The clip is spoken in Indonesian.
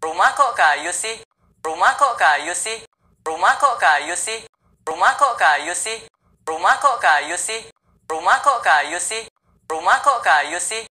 Rumah kok kayu sih? Rumah kok kayu sih? Rumah kok kayu sih? Rumah kok kayu sih? Rumah kok kayu sih? Rumah kok kayu sih? Rumah kok kayu sih?